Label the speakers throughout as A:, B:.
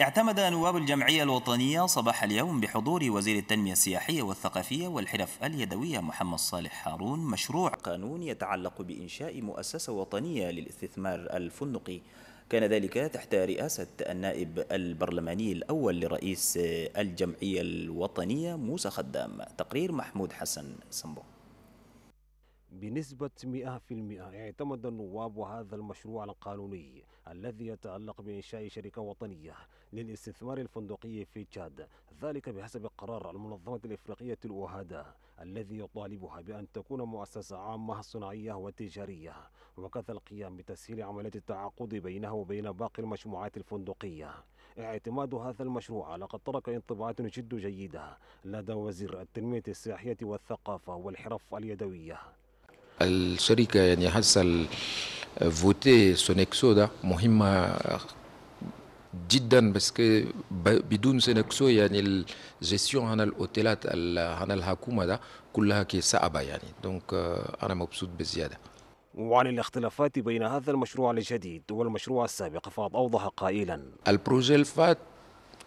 A: اعتمد نواب الجمعية الوطنية صباح اليوم بحضور وزير التنمية السياحية والثقافية والحرف اليدوية محمد صالح هارون مشروع قانون يتعلق بإنشاء مؤسسة وطنية للاستثمار الفندقي كان ذلك تحت رئاسة النائب البرلماني الأول لرئيس الجمعية الوطنية موسى خدام تقرير محمود حسن سمبو
B: بنسبة 100% اعتمد النواب هذا المشروع القانوني الذي يتعلق بإنشاء شركة وطنية للاستثمار الفندقي في تشاد ذلك بحسب قرار المنظمة الإفريقية الوهادة الذي يطالبها بأن تكون مؤسسة عامة صناعية وتجارية وكذا القيام بتسهيل عملية التعاقد بينها وبين باقي المجموعات الفندقية اعتماد هذا المشروع لقد ترك انطباعات جد جيدة لدى وزير التنمية السياحية والثقافة والحرف اليدوية
C: الشركه يعني هسه فوتي سونكسو ده مهمه جدا بس بدون سونيكسو يعني الجيسيون هنا الاوتيلات هنا الحكومه ده كلها كي صعبه يعني دونك انا مبسوط بزياده
B: وعن الاختلافات بين هذا المشروع الجديد والمشروع السابق فقد اوضح قائلا
C: البروجي الفات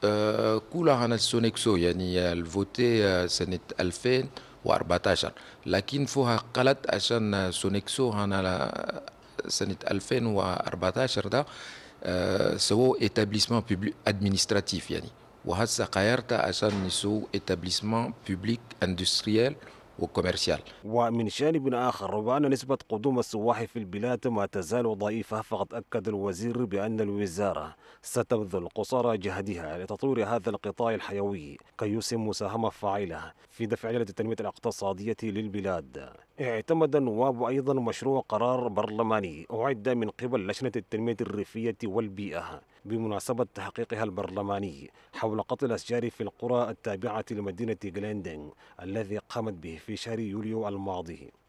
C: آه، كلها هنا السونكسو يعني الفوتي سنه 2000 2014 لكن فيها قلت عشان سونيكسو هنا سنة 2014 ده سووا اتابليسمون ادمينستراتيف يعني وهسه غيرتها عشان نسو اتابليسمون بيبليك اندستريال والكوميرشال
B: ومن جانب آخر وأن نسبة قدوم السواح في البلاد ما تزال ضعيفة فقد أكد الوزير بأن الوزارة ستبذل قصارى جهدها لتطوير هذا القطاع الحيوي كي يسهم مساهمة فاعلة في دفع عجلة التنمية الاقتصادية للبلاد اعتمد النواب أيضا مشروع قرار برلماني أعد من قبل لجنة التنمية الريفية والبيئة بمناسبة تحقيقها البرلماني حول قتل الأشجار في القرى التابعة لمدينة جليندينغ الذي قامت به في شهر يوليو الماضي